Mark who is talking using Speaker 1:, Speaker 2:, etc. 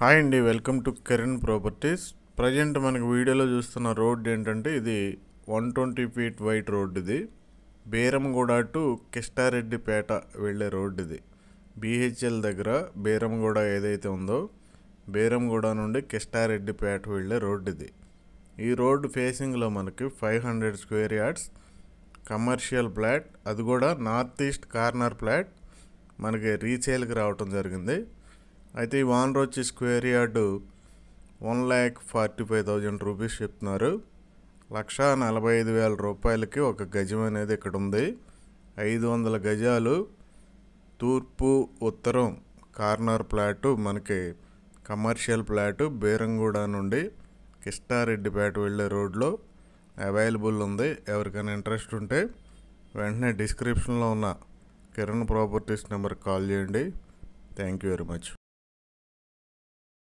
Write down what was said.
Speaker 1: hi అండి welcome to Kiran properties present మనకు వీడియోలో చూస్తున్న రోడ్ ఏంటంటే ఇది one twenty feet wide road ఇది బీరంగూడ టు కిష్టారెడ్డిపేట వెళ్ళే రోడ్ ఇది బీహెచ్ఎల్ దగ్గర బీరంగూడ ఏదైతే ఉందో బీరంగూడ నుండి కిష్టారెడ్డిపేట వెళ్ళే రోడ్ ఇది ఈ రోడ్డు ఫేసింగ్లో మనకి five hundred square yards commercial plot అది కూడా నార్త్ ఈస్ట్ కార్నర్ ప్లాట్ మనకి రీసేల్కి రావటం జరిగింది అయితే ఈ వాన్ రోజు square yard one lakh forty five thousand rupees చెప్తున్నారు లక్ష నలభై ఐదు వేల రూపాయలకి ఒక గజం అనేది ఇక్కడ ఉంది ఐదు వందల గజాలు తూర్పు ఉత్తరం కార్నర్ ప్లాటు మనకి కమర్షియల్ ప్లాటు బీరంగూడ నుండి కిష్టారెడ్డిపేట వెళ్ళే రోడ్లో అవైలబుల్ ఉంది ఎవరికైనా ఇంట్రెస్ట్ ఉంటే వెంటనే డిస్క్రిప్షన్లో ఉన్న కిరణ్ ప్రాపర్టీస్ నెంబర్కి కాల్ చేయండి థ్యాంక్ యూ వెరీ మచ్